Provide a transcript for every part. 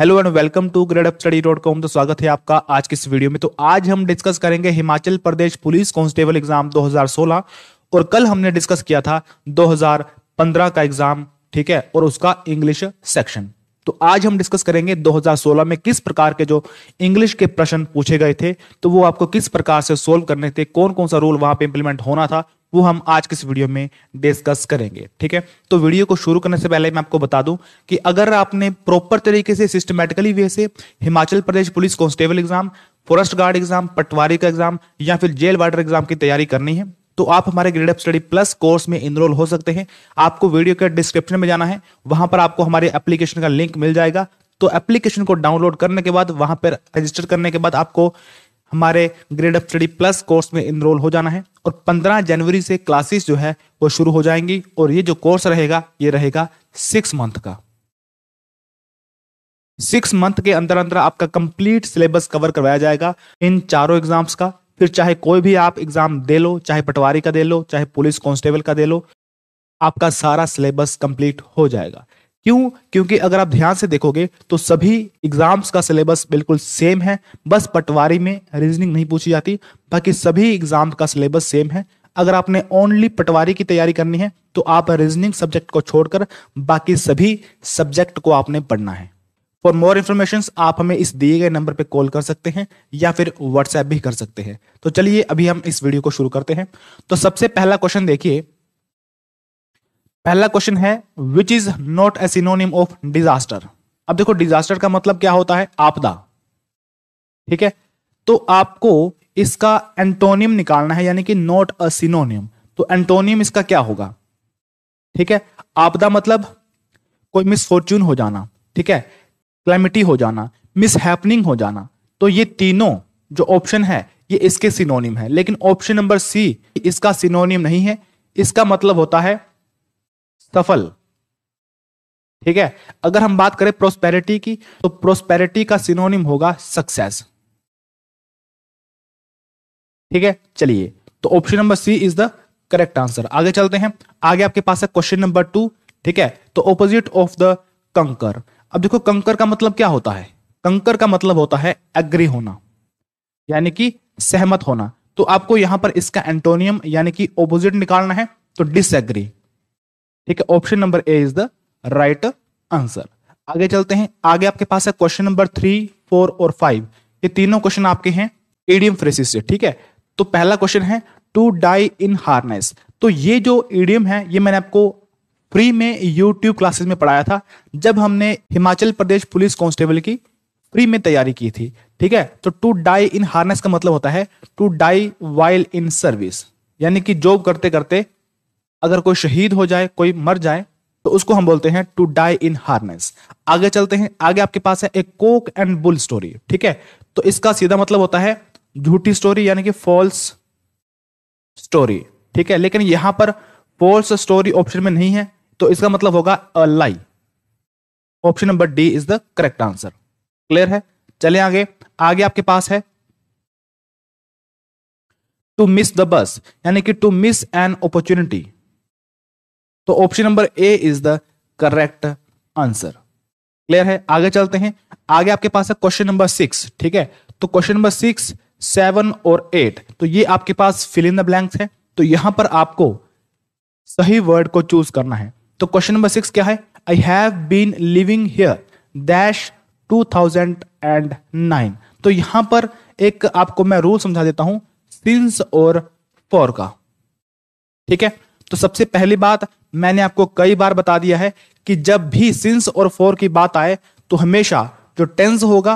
hello and welcome to grade up study dot com तो स्वागत है आपका आज के इस वीडियो में तो आज हम डिस्कस करेंगे Himachal Pradesh police constable exam 2016 और कल हमने डिस्कस किया था 2015 का एग्जाम ठीक है और उसका इंग्लिश सेक्शन तो आज हम डिस्कस करेंगे 2016 में किस प्रकार के जो इंग्लिश के प्रश्न पूछे गए थे तो वो आपको किस प्रकार से सोल्व करने थे कौन कौन सा रूल वहां पे इंप्लीमेंट होना था वो हम आज के इस वीडियो में डिस्कस करेंगे ठीक है तो वीडियो को शुरू करने से पहले मैं आपको बता दूं कि अगर आपने प्रॉपर तरीके से सिस्टमेटिकली वे से Himachal Pradesh police constable exam forest guard exam patwari का एग्जाम या फिर जेल वार्डर एग्जाम की तैयारी करनी है तो आप हमारे grade up study plus course में इनरोल हो सकते हैं आपको वीडियो के डिस्क्रिप्शन में जाना है वहां पर आपको हमारे एप्लीकेशन का लिंक मिल जाएगा तो एप्लीकेशन को डाउनलोड करने के बाद वहां पर रजिस्टर करने के बाद आपको हमारे grade of study plus course में इनरोल हो जाना है और 15 जनवरी से क्लासेस जो है वो शुरू हो जाएंगी और ये जो कोर्स रहेगा ये रहेगा सिक्स मंथ का सिक्स मंथ के अंदर अंदर आपका कंप्लीट सिलेबस कवर करवाया जाएगा इन चारों एग्जाम्स का फिर चाहे कोई भी आप एग्जाम दे लो चाहे पटवारी का दे लो चाहे पुलिस कांस्टेबल का दे लो आपका सारा सिलेबस कंप्लीट हो जाएगा क्यों क्योंकि अगर आप ध्यान से देखोगे तो सभी एग्जाम्स का सिलेबस बिल्कुल सेम है बस पटवारी में रीजनिंग नहीं पूछी जाती बाकी सभी एग्जाम का सिलेबस सेम है अगर आपने ओनली पटवारी की तैयारी करनी है तो आप रीजनिंग सब्जेक्ट को छोड़कर बाकी सभी सब्जेक्ट को आपने पढ़ना है फॉर मोर इन्फॉर्मेशन आप हमें इस दिए गए नंबर पर कॉल कर सकते हैं या फिर व्हाट्सएप भी कर सकते हैं तो चलिए अभी हम इस वीडियो को शुरू करते हैं तो सबसे पहला क्वेश्चन देखिए पहला क्वेश्चन है which is not a synonym of disaster अब देखो डिजास्टर का मतलब क्या होता है आपदा ठीक है तो आपको इसका एंटोनियम निकालना है यानी कि नॉट अ सिनोनियम तो एंटोनियम इसका क्या होगा ठीक है आपदा मतलब कोई मिसफॉर्चून हो जाना ठीक है क्लैमिटी हो जाना मिसहैपनिंग हो जाना तो ये तीनों जो ऑप्शन है ये इसके सिनोनियम है लेकिन ऑप्शन नंबर सी इसका सिनोनियम नहीं है इसका मतलब होता है सफल ठीक है अगर हम बात करें प्रोस्पेरिटी की तो प्रोस्पेरिटी का सिनोनिम होगा सक्सेस ठीक है चलिए तो option number C is the correct answer आगे चलते हैं आगे आपके पास है क्वेश्चन नंबर टू ठीक है तो ऑपोजिट ऑफ द कंकर अब देखो कंकर का मतलब क्या होता है कंकर का मतलब होता है एग्री होना यानी कि सहमत होना तो आपको यहां पर इसका एंटोनियम यानी कि ऑपोजिट निकालना है तो डिसएग्री ठीक है option number A is the right answer आगे चलते हैं आगे आपके पास है क्वेश्चन नंबर थ्री फोर और फाइव ये तीनों क्वेश्चन आपके हैं ईडियम फ्रेसिस से ठीक है तो पहला क्वेश्चन है टू डाई इन हार्नेस तो ये जो ईडियम है ये मैंने आपको फ्री में यूट्यूब क्लासेस में पढ़ाया था जब हमने हिमाचल प्रदेश पुलिस कांस्टेबल की फ्री में तैयारी की थी ठीक है तो टू डाई इन हार्नेस का मतलब होता है to die while in service यानी कि जॉब करते करते अगर कोई शहीद हो जाए कोई मर जाए तो उसको हम बोलते हैं टू डाई इन हार्नेस आगे चलते हैं आगे आपके पास है एक कोक एंड बुल स्टोरी ठीक है तो इसका सीधा मतलब होता है झूठी स्टोरी यानी कि फॉल्स स्टोरी ठीक है लेकिन यहां पर फॉल्स स्टोरी ऑप्शन में नहीं है तो इसका मतलब होगा a lie option number D is the correct answer clear है चले आगे आगे आपके पास है टू मिस द बस यानी कि टू मिस एन अपॉर्चुनिटी तो option number A is the correct answer clear है आगे चलते हैं आगे आपके पास है क्वेश्चन नंबर सिक्स ठीक है तो क्वेश्चन नंबर सिक्स सेवन और एट तो ये आपके पास फिल इन द ब्लैंक्स है तो यहां पर आपको सही वर्ड को चूज करना है तो क्वेश्चन नंबर सिक्स क्या है I have been living here dash nine तो यहां पर एक आपको मैं रूल समझा देता हूं सिंस और फॉर का ठीक है तो सबसे पहली बात मैंने आपको कई बार बता दिया है कि जब भी सिंस और फोर की बात आए तो हमेशा जो टेंस होगा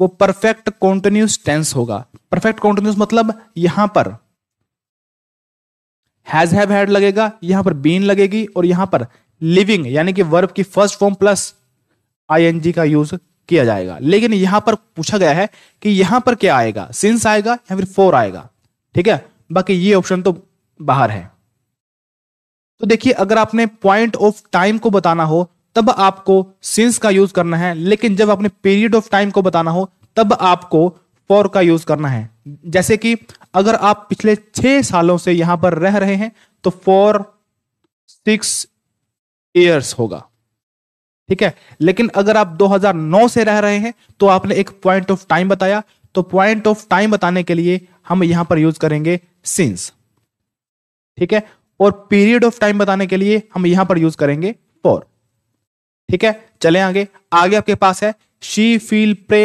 वो परफेक्ट कॉन्टिन्यूस टेंस होगा परफेक्ट कॉन्टिन्यूस मतलब यहां पर हैज हैव हैड लगेगा यहां पर बीन लगेगी और यहां पर लिविंग यानी कि वर्ब की फर्स्ट फॉर्म प्लस आईएनजी का यूज किया जाएगा लेकिन यहां पर पूछा गया है कि यहां पर क्या आएगा सिंस आएगा या फिर फोर आएगा ठीक है बाकी ये ऑप्शन तो बाहर है तो देखिए अगर आपने पॉइंट ऑफ टाइम को बताना हो तब आपको सिंस का यूज करना है लेकिन जब आपने पीरियड ऑफ टाइम को बताना हो तब आपको फॉर का यूज करना है जैसे कि अगर आप पिछले छह सालों से यहां पर रह रहे हैं तो फॉर सिक्स ईयर्स होगा ठीक है लेकिन अगर आप 2009 से रह रहे हैं तो आपने एक पॉइंट ऑफ टाइम बताया तो पॉइंट ऑफ टाइम बताने के लिए हम यहां पर यूज करेंगे सिंस ठीक है और पीरियड ऑफ टाइम बताने के लिए हम यहां पर यूज करेंगे फॉर ठीक है चले आगे आगे आपके पास है she fell prey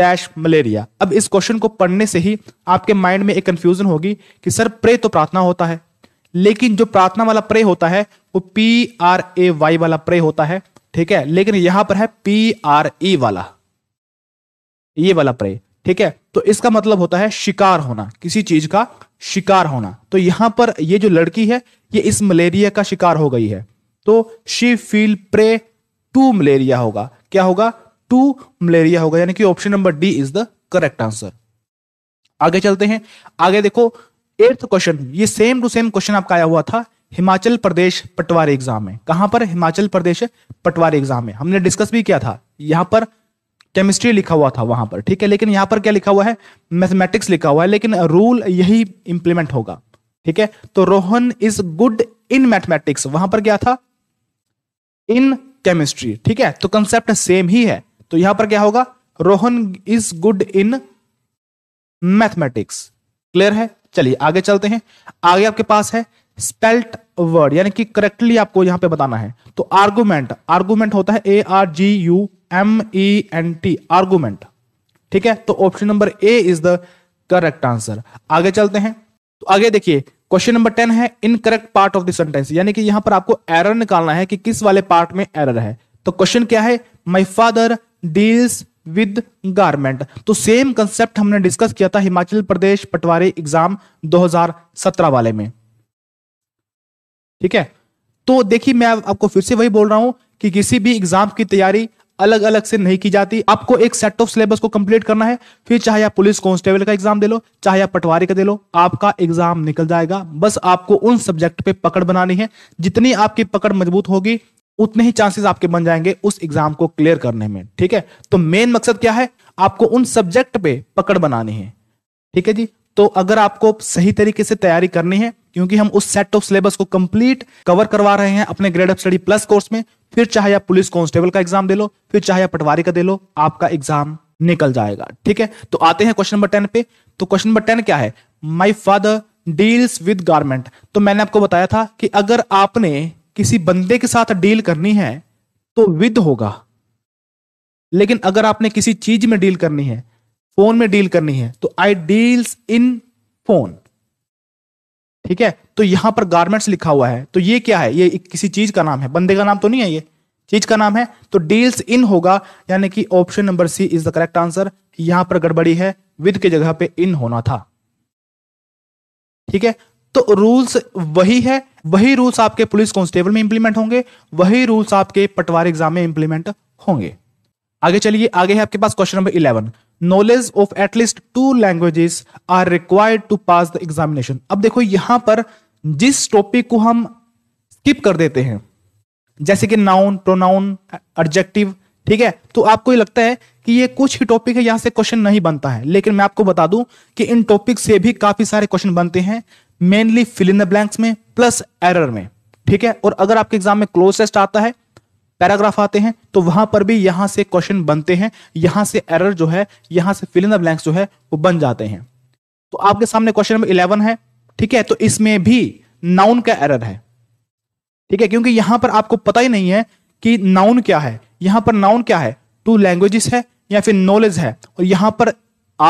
dash malaria अब इस क्वेश्चन को पढ़ने से ही आपके माइंड में एक कंफ्यूजन होगी कि सर प्रे तो प्रार्थना होता है लेकिन जो प्रार्थना वाला प्रे होता है वो पी आर ए वाई वाला प्रे होता है ठीक है लेकिन यहां पर है पी आर ई वाला ये वाला प्रे ठीक है तो इसका मतलब होता है शिकार होना किसी चीज का शिकार होना तो यहां पर ये जो लड़की है ये इस मलेरिया का शिकार हो गई है तो she fell prey to malaria होगा क्या होगा टू मलेरिया होगा यानी कि option number D is the correct answer आगे चलते हैं आगे देखो एट्थ क्वेश्चन ये सेम टू सेम क्वेश्चन आपका आया हुआ था हिमाचल प्रदेश पटवारी एग्जाम में कहां पर हिमाचल प्रदेश पटवारी एग्जाम में हमने डिस्कस भी किया था यहां पर केमिस्ट्री लिखा हुआ था वहां पर ठीक है लेकिन यहां पर क्या लिखा हुआ है मैथमेटिक्स लिखा हुआ है लेकिन रूल यही इंप्लीमेंट होगा ठीक है तो Rohan is good in mathematics वहां पर क्या था इन केमिस्ट्री ठीक है तो कंसेप्ट सेम ही है तो यहां पर क्या होगा Rohan is good in mathematics clear है चलिए आगे चलते हैं आगे आपके पास है स्पेल्ट वर्ड यानी कि करेक्टली आपको यहां पे बताना है तो आर्गुमेंट आर्गुमेंट होता है A R G U M E N T argument ठीक है तो option number A is the correct answer आगे चलते हैं तो आगे देखिए क्वेश्चन नंबर टेन है incorrect part of the sentence यानी कि यहां पर आपको एरर निकालना है कि किस वाले पार्ट में एरर है तो क्वेश्चन क्या है my father deals with garment तो सेम कंसेप्ट हमने डिस्कस किया था हिमाचल प्रदेश पटवारी एग्जाम 2017 वाले में ठीक है तो देखिए मैं आपको फिर से वही बोल रहा हूं कि किसी भी एग्जाम की तैयारी अलग अलग से नहीं की जाती आपको एक सेट ऑफ सिलेबस को कंप्लीट करना है फिर चाहे आप पुलिस कांस्टेबल का एग्जाम दे लो चाहे आप पटवारी का दे लो आपका एग्जाम निकल जाएगा बस आपको उन सब्जेक्ट पे पकड़ बनानी है जितनी आपकी पकड़ मजबूत होगी उतने ही चांसेस आपके बन जाएंगे उस एग्जाम को क्लियर करने में ठीक है तो मेन मकसद क्या है आपको उन सब्जेक्ट पे पकड़ बनानी है ठीक है जी तो अगर आपको सही तरीके से तैयारी करनी है क्योंकि हम उस सेट ऑफ सिलेबस को कंप्लीट कवर करवा रहे हैं अपने grade of study plus course में फिर चाहे आप पुलिस कांस्टेबल का एग्जाम दे लो फिर चाहे आप पटवारी का दे लो आपका एग्जाम निकल जाएगा ठीक है तो आते हैं क्वेश्चन नंबर टेन पे तो क्वेश्चन नंबर टेन क्या है my father deals with garment तो मैंने आपको बताया था कि अगर आपने किसी बंदे के साथ डील करनी है तो विद होगा लेकिन अगर आपने किसी चीज में डील करनी है फोन में डील करनी है तो आई डील्स इन फोन ठीक है तो यहां पर गारमेंट्स लिखा हुआ है तो ये क्या है ये किसी चीज का नाम है बंदे का नाम तो नहीं है ये चीज का नाम है तो डील्स इन होगा यानी कि option number C is the correct answer यहां पर गड़बड़ी है विद के जगह पे इन होना था ठीक है तो रूल्स वही है वही रूल्स आपके पुलिस कांस्टेबल में इंप्लीमेंट होंगे वही रूल्स आपके पटवारी एग्जाम में इंप्लीमेंट होंगे आगे चलिए आगे है आपके पास question number eleven knowledge of at least two languages are required to pass the examination अब देखो यहां पर जिस टॉपिक को हम स्किप कर देते हैं जैसे कि नाउन प्रोनाउन एडजेक्टिव ठीक है तो आपको ये लगता है कि ये कुछ ही टॉपिक है यहां से क्वेश्चन नहीं बनता है लेकिन मैं आपको बता दूं कि इन टॉपिक से भी काफी सारे क्वेश्चन बनते हैं mainly fill in the blanks में प्लस एरर में ठीक है और अगर आपके एग्जाम में क्लोजेस्ट आता है पैराग्राफ आते हैं तो वहां पर भी यहां से क्वेश्चन बनते हैं यहां से एरर जो है यहां से फिलिंग द ब्लैंक्स जो है वो बन जाते हैं तो आपके सामने क्वेश्चन नंबर इलेवन है ठीक है तो इसमें भी नाउन का एरर है ठीक है क्योंकि यहां पर आपको पता ही नहीं है कि नाउन क्या है यहां पर नाउन क्या है टू लैंग्वेजेस है या फिर नॉलेज है और यहां पर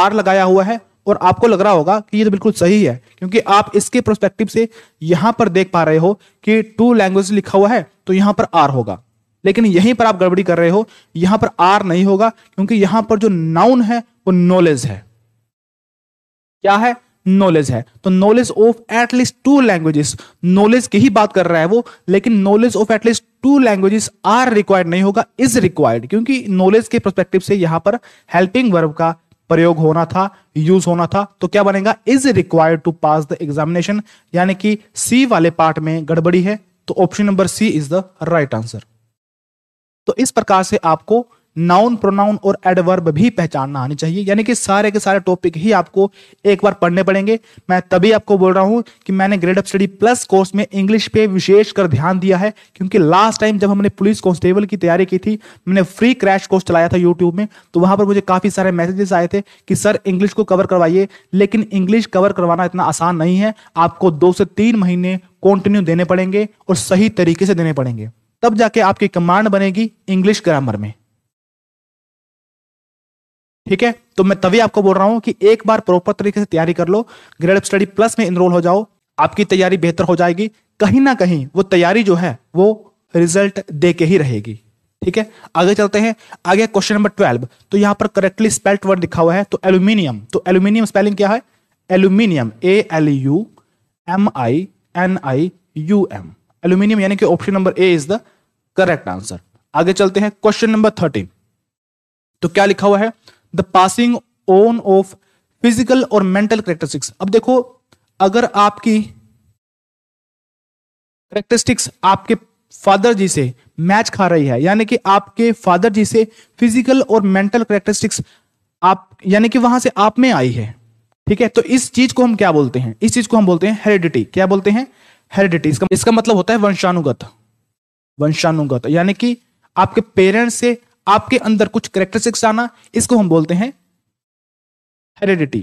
आर लगाया हुआ है और आपको लग रहा होगा कि ये तो बिल्कुल सही है क्योंकि आप इसके प्रोस्पेक्टिव से यहां पर देख पा रहे हो कि टू लैंग्वेज लिखा हुआ है तो यहां पर आर होगा लेकिन यहीं पर आप गड़बड़ी कर रहे हो यहां पर आर नहीं होगा क्योंकि यहां पर जो नाउन है वो नॉलेज है क्या है नॉलेज है तो knowledge of at least two languages knowledge की ही बात कर रहा है वो लेकिन knowledge of at least two languages are required नहीं होगा इज रिक्वायर्ड क्योंकि नॉलेज के परस्पेक्टिव से यहां पर हेल्पिंग वर्ब का प्रयोग होना था यूज होना था तो क्या बनेगा is required to pass the examination यानी कि सी वाले पार्ट में गड़बड़ी है तो option number C is the right answer तो इस प्रकार से आपको नाउन प्रोनाउन और एडवर्ब भी पहचानना आनी चाहिए यानी कि सारे के सारे टॉपिक ही आपको एक बार पढ़ने पड़ेंगे मैं तभी आपको बोल रहा हूं कि मैंने grade of study plus course में इंग्लिश पे विशेष कर ध्यान दिया है क्योंकि लास्ट टाइम जब हमने पुलिस कांस्टेबल की तैयारी की थी मैंने फ्री क्रैश कोर्स चलाया था यूट्यूब में तो वहां पर मुझे काफी सारे मैसेजेस आए थे कि सर इंग्लिश को कवर करवाइए लेकिन इंग्लिश कवर करवाना इतना आसान नहीं है आपको दो से तीन महीने कंटिन्यू देने पड़ेंगे और सही तरीके से देने पड़ेंगे तब जाके आपकी कमांड बनेगी इंग्लिश ग्रामर में ठीक है तो मैं तभी आपको बोल रहा हूं कि एक बार प्रॉपर तरीके से तैयारी कर लो ग्रेड स्टडी प्लस में इनरोल हो जाओ आपकी तैयारी बेहतर हो जाएगी कहीं ना कहीं वो तैयारी जो है वो रिजल्ट दे के ही रहेगी ठीक है आगे चलते हैं आगे क्वेश्चन नंबर ट्वेल्व तो यहां पर करेक्टली स्पेल्ट वर्ड लिखा हुआ है तो एल्यूमिनियम तो एल्यूमिनियम स्पेलिंग क्या है aluminium A L U M I N I U M aluminium यानी कि option number A is the correct answer आगे चलते हैं क्वेश्चन नंबर थर्टीन तो क्या लिखा हुआ है the passing on of physical और मेंटल करेक्टरिस्टिक्स अब देखो अगर आपकी करेक्टरिस्टिक्स आपके फादर जी से मैच खा रही है यानी कि आपके फादर जी से फिजिकल और मेंटल करेक्टरिस्टिक्स आप यानी कि वहां से आप में आई है ठीक है तो इस चीज को हम क्या बोलते हैं इस चीज को हम बोलते हैं हेरिडिटी क्या बोलते हैं हेरिडिटी इसका इसका मतलब होता है वंशानुगत वंशानुगत यानी कि आपके पेरेंट्स से आपके अंदर कुछ करेक्टरिस्टिक्स आना इसको हम बोलते हैं हेरिडिटी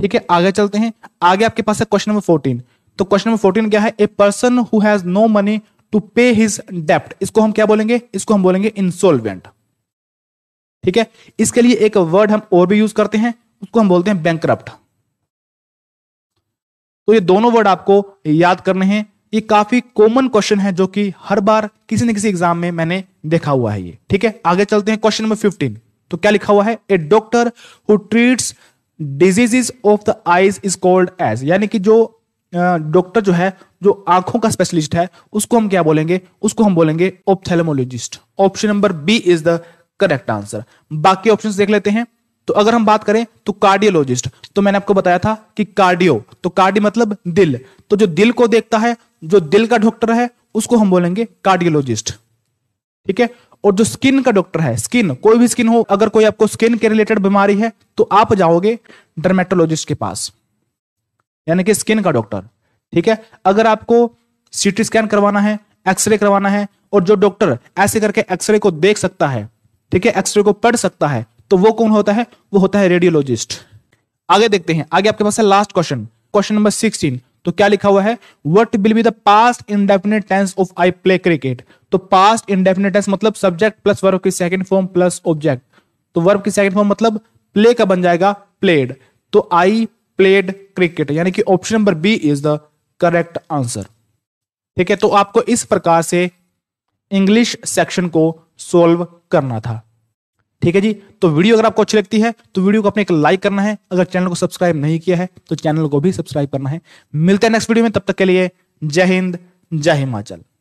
ठीक है आगे चलते हैं आगे आपके पास है क्वेश्चन नंबर फोर्टीन तो क्वेश्चन नंबर फोर्टीन क्या है a person who has no money to pay his डेप्ट इसको हम क्या बोलेंगे इसको हम बोलेंगे इंसोल्वेंट ठीक है इसके लिए एक वर्ड हम और भी यूज करते हैं उसको हम बोलते हैं बैंक तो ये दोनों वर्ड आपको याद करने हैं ये काफी कॉमन क्वेश्चन है जो कि हर बार किसी न किसी एग्जाम में मैंने देखा हुआ है ये ठीक है आगे चलते हैं क्वेश्चन नंबर फिफ्टीन तो क्या लिखा हुआ है a doctor who treats diseases of the eyes is called as यानी कि जो डॉक्टर जो है जो आंखों का स्पेशलिस्ट है उसको हम क्या बोलेंगे उसको हम बोलेंगे ophthalmologist option number B is the correct answer बाकी ऑप्शन देख लेते हैं तो अगर हम बात करें तो कार्डियोलॉजिस्ट तो मैंने आपको बताया था कि कार्डियो तो कार्डियो मतलब दिल तो जो दिल को देखता है जो दिल का डॉक्टर है उसको हम बोलेंगे कार्डियोलॉजिस्ट ठीक है और जो स्किन का डॉक्टर है स्किन कोई भी स्किन हो अगर कोई आपको स्किन के रिलेटेड बीमारी है तो आप जाओगे डर्मेटोलॉजिस्ट के पास यानी कि स्किन का डॉक्टर ठीक है अगर आपको सीटी स्कैन करवाना है एक्सरे करवाना है और जो डॉक्टर ऐसे करके एक्सरे को देख सकता है ठीक है एक्सरे को पढ़ सकता है तो वो कौन होता है वो होता है रेडियोलॉजिस्ट आगे देखते हैं आगे आपके पास है last question question number sixteen तो क्या लिखा हुआ है what will be the past indefinite tense of I play cricket तो पास्ट इंडेफिनेट टेंस मतलब सब्जेक्ट प्लस वर्ब की सेकंड फॉर्म प्लस ऑब्जेक्ट तो वर्ब की सेकंड फॉर्म मतलब प्ले का बन जाएगा प्लेड तो आई प्लेड क्रिकेट यानी कि option number B is the correct answer ठीक है तो आपको इस प्रकार से इंग्लिश सेक्शन को सोल्व करना था ठीक है जी तो वीडियो अगर आपको अच्छी लगती है तो वीडियो को अपने एक लाइक करना है अगर चैनल को सब्सक्राइब नहीं किया है तो चैनल को भी सब्सक्राइब करना है मिलते हैं नेक्स्ट वीडियो में तब तक के लिए जय हिंद जय हिमाचल